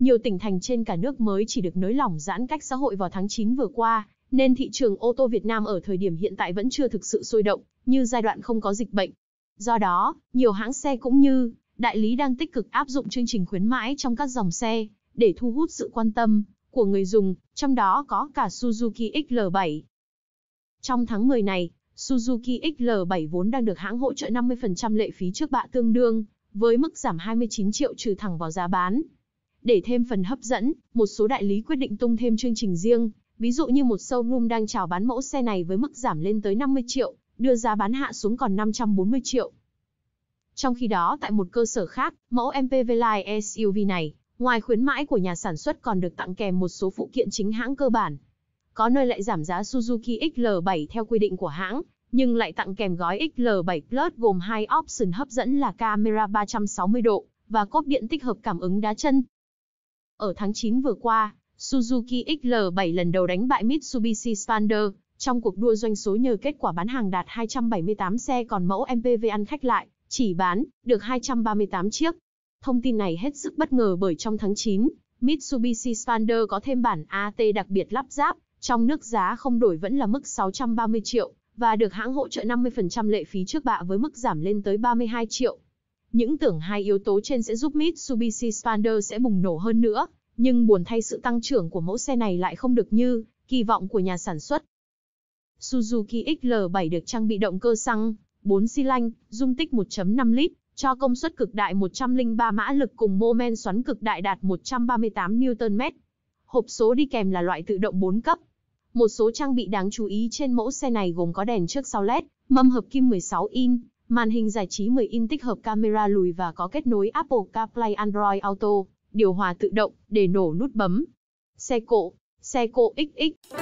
nhiều tỉnh thành trên cả nước mới chỉ được nới lỏng giãn cách xã hội vào tháng 9 vừa qua, nên thị trường ô tô Việt Nam ở thời điểm hiện tại vẫn chưa thực sự sôi động, như giai đoạn không có dịch bệnh. Do đó, nhiều hãng xe cũng như đại lý đang tích cực áp dụng chương trình khuyến mãi trong các dòng xe để thu hút sự quan tâm của người dùng, trong đó có cả Suzuki XL7. Trong tháng 10 này, Suzuki XL7 vốn đang được hãng hỗ trợ 50% lệ phí trước bạ tương đương với mức giảm 29 triệu trừ thẳng vào giá bán, để thêm phần hấp dẫn, một số đại lý quyết định tung thêm chương trình riêng, ví dụ như một showroom đang chào bán mẫu xe này với mức giảm lên tới 50 triệu, đưa giá bán hạ xuống còn 540 triệu. Trong khi đó tại một cơ sở khác, mẫu MPV Line SUV này, ngoài khuyến mãi của nhà sản xuất còn được tặng kèm một số phụ kiện chính hãng cơ bản. Có nơi lại giảm giá Suzuki XL7 theo quy định của hãng, nhưng lại tặng kèm gói XL7 Plus gồm hai option hấp dẫn là camera 360 độ và cốp điện tích hợp cảm ứng đá chân. Ở tháng 9 vừa qua, Suzuki XL7 lần đầu đánh bại Mitsubishi Spander trong cuộc đua doanh số nhờ kết quả bán hàng đạt 278 xe còn mẫu MPV ăn khách lại, chỉ bán được 238 chiếc. Thông tin này hết sức bất ngờ bởi trong tháng 9, Mitsubishi Spander có thêm bản AT đặc biệt lắp ráp, trong nước giá không đổi vẫn là mức 630 triệu, và được hãng hỗ trợ 50% lệ phí trước bạ với mức giảm lên tới 32 triệu. Những tưởng hai yếu tố trên sẽ giúp Mitsubishi Spander sẽ bùng nổ hơn nữa, nhưng buồn thay sự tăng trưởng của mẫu xe này lại không được như kỳ vọng của nhà sản xuất. Suzuki XL7 được trang bị động cơ xăng, 4 xi lanh, dung tích 1.5 lít, cho công suất cực đại 103 mã lực cùng mô men xoắn cực đại đạt 138 Nm. Hộp số đi kèm là loại tự động 4 cấp. Một số trang bị đáng chú ý trên mẫu xe này gồm có đèn trước sau LED, mâm hợp kim 16 in, Màn hình giải trí 10 inch tích hợp camera lùi và có kết nối Apple CarPlay Android Auto, điều hòa tự động để nổ nút bấm. Xe cộ, xe cộ XX.